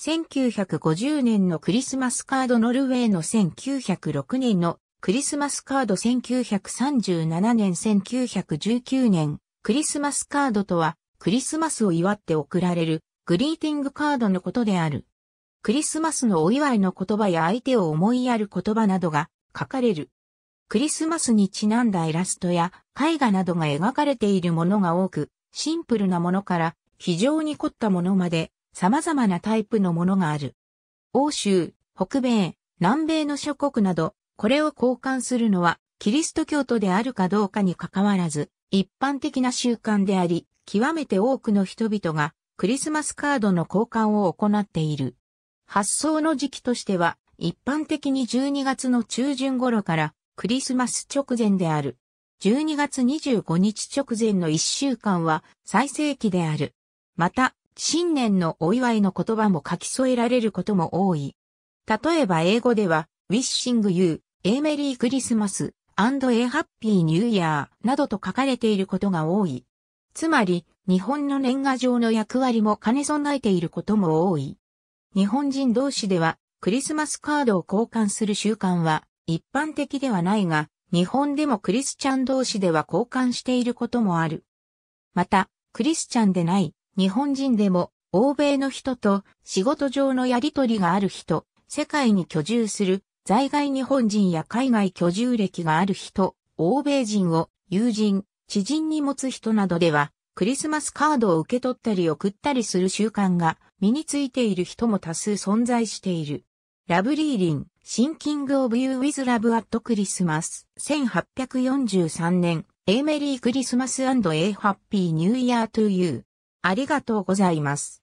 1950年のクリスマスカードノルウェーの1906年のクリスマスカード1937年1919年クリスマスカードとはクリスマスを祝って贈られるグリーティングカードのことである。クリスマスのお祝いの言葉や相手を思いやる言葉などが書かれる。クリスマスにちなんだイラストや絵画などが描かれているものが多く、シンプルなものから非常に凝ったものまで様々なタイプのものがある。欧州、北米、南米の諸国など、これを交換するのは、キリスト教徒であるかどうかにかかわらず、一般的な習慣であり、極めて多くの人々が、クリスマスカードの交換を行っている。発送の時期としては、一般的に12月の中旬頃からクリスマス直前である。12月25日直前の1週間は最盛期である。また、新年のお祝いの言葉も書き添えられることも多い。例えば英語では、wishing you, a merry Christmas, and a happy new year などと書かれていることが多い。つまり、日本の年賀状の役割も兼ね備えていることも多い。日本人同士では、クリスマスカードを交換する習慣は一般的ではないが、日本でもクリスチャン同士では交換していることもある。また、クリスチャンでない日本人でも欧米の人と仕事上のやりとりがある人、世界に居住する在外日本人や海外居住歴がある人、欧米人を友人、知人に持つ人などでは、クリスマスカードを受け取ったり送ったりする習慣が身についている人も多数存在している。ラブリーリン、シンキング・オブ・ユー・ウィズ・ラブ・アット・クリスマス、1843年、エイメリー・クリスマス・エイ・ハッピー・ニューイヤー・トゥ・ユー。ありがとうございます。